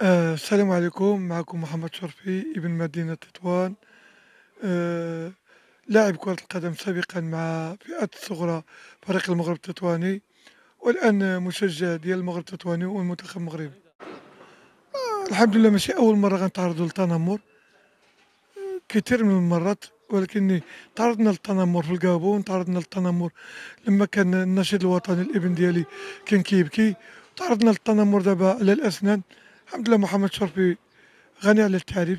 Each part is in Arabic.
آه السلام عليكم معكم محمد شرفي ابن مدينة تطوان آه لاعب كرة القدم سابقا مع فئة الصغرى فريق المغرب التطواني والآن مشجع ديال المغرب التطواني والمنتخب المغربي آه الحمد لله ماشي أول مرة غنتعرضوا للتنمر آه، كثير من المرات ولكن تعرضنا للتنمر في الكابون تعرضنا للتنمر لما كان النشيد الوطني الابن ديالي كان كيبكي تعرضنا للتنمر دابا على الاسنان الحمد لله محمد شرفي غني على التعريف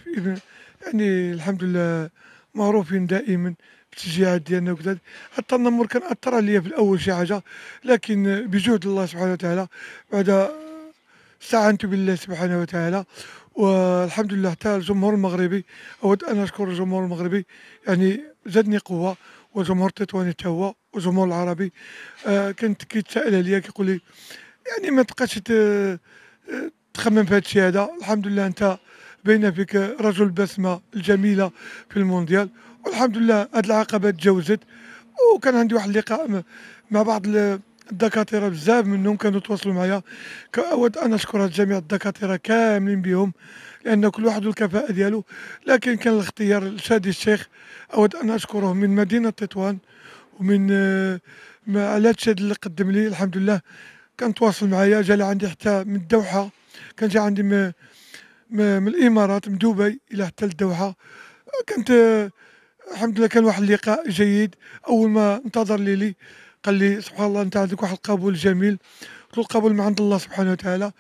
يعني الحمد لله معروفين دائما بالتشجيعات ديالنا وكذا حتى النمر كان اثر عليا في الاول شي حاجه لكن بجهد الله سبحانه وتعالى بعد استعنت بالله سبحانه وتعالى والحمد لله حتى الجمهور المغربي اود ان اشكر الجمهور المغربي يعني زادني قوه وجمهور تطواني حتى هو والجمهور العربي آه كنت كيتسائل عليا كيقول لي يعني ما تبقاش تخمم في هذا الشيء هذا الحمد لله انت بين فيك رجل البسمه الجميله في المونديال والحمد لله هذه العقبه تجاوزت وكان عندي واحد اللقاء مع بعض الدكاتره بزاف منهم كانوا تواصلوا معايا اود ان اشكر جميع الدكاتره كاملين بهم لان كل واحد الكفاءه ديالو لكن كان الاختيار لشادي الشيخ اود ان اشكره من مدينه تطوان ومن آه، على هذا اللي قدم لي الحمد لله كان تواصل معايا جا عندي حتى من الدوحه كان جا عندي من, من الامارات من دبي الى حتى الدوحه كانت الحمد لله كان واحد اللقاء جيد اول ما انتظر لي قال لي سبحان الله انت عندك واحد القبول جميل قلت له القبول من عند الله سبحانه وتعالى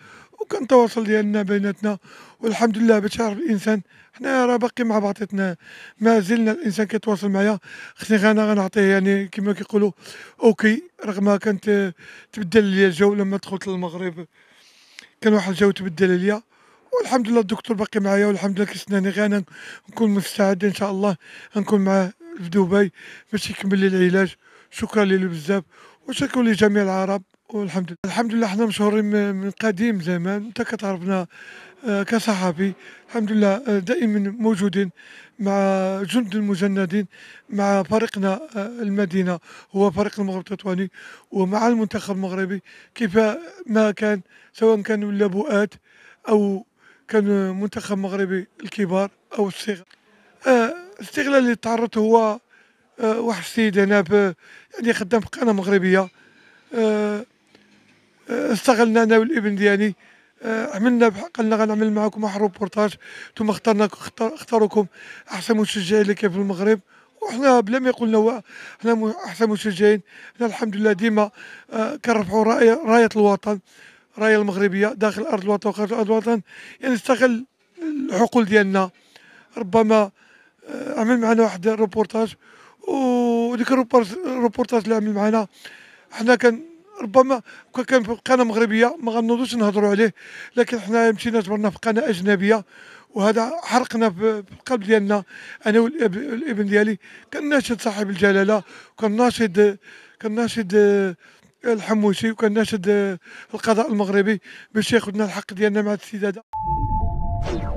وكان التواصل ديالنا بيناتنا والحمد لله باش عارف الانسان حنا راه باقي مع بعضياتنا ما زلنا الانسان كيتواصل معايا خصني غانا غنعطيه يعني كما كيقولوا اوكي رغم كانت تبدل لي الجو لما دخلت للمغرب كان واحد الجوده بالدلاليه والحمد لله الدكتور باقي معايا والحمد لله كيسناني غانا نكون مستعد ان شاء الله نكون معاه في دبي باش يكمل لي العلاج شكرا لي بزاف وشكرا لجميع العرب والحمد لله الحمد لله حنا مشهورين من قديم زمان انت كتعرفنا آه، كصحفي الحمد لله آه، دائما موجودين مع جند المجندين مع فريقنا آه، المدينة هو فريق المغرب التطواني ومع المنتخب المغربي كيف ما كان سواء كانوا اللبؤات أو كان منتخب مغربي الكبار أو الصغار استغلال اللي تعرضت هو واحد السيد هنا يعني خدام في قناة مغربية استغلنا أنا والابن ديالي آه، عملنا قال غنعمل معكم واحد روبورتاج ثم اخترنا اختاروكم احسن مشجعين اللي كاين في المغرب وحنا بلا ما يقولنا لنا احسن مشجعين احنا الحمد لله ديما آه، كنرفعوا رايه رايه الوطن رايه المغربيه داخل ارض الوطن وخارج ارض الوطن يعني نستغل الحقول ديالنا ربما آه، عمل معنا واحد روبورتاج وديك الروبورتاج اللي عمل معنا حنا كان ربما كان كان في قناه مغربيه ما غنوضوش نهضروا عليه لكن حنا مشينا جبرنا في قناه اجنبيه وهذا حرقنا في القلب ديالنا انا والابن ديالي كان ناشد صاحب الجلاله وكان ناشد كان ناشد آه، الحموسي وكان ناشد آه، القضاء المغربي باش ياخذنا الحق ديالنا مع السيده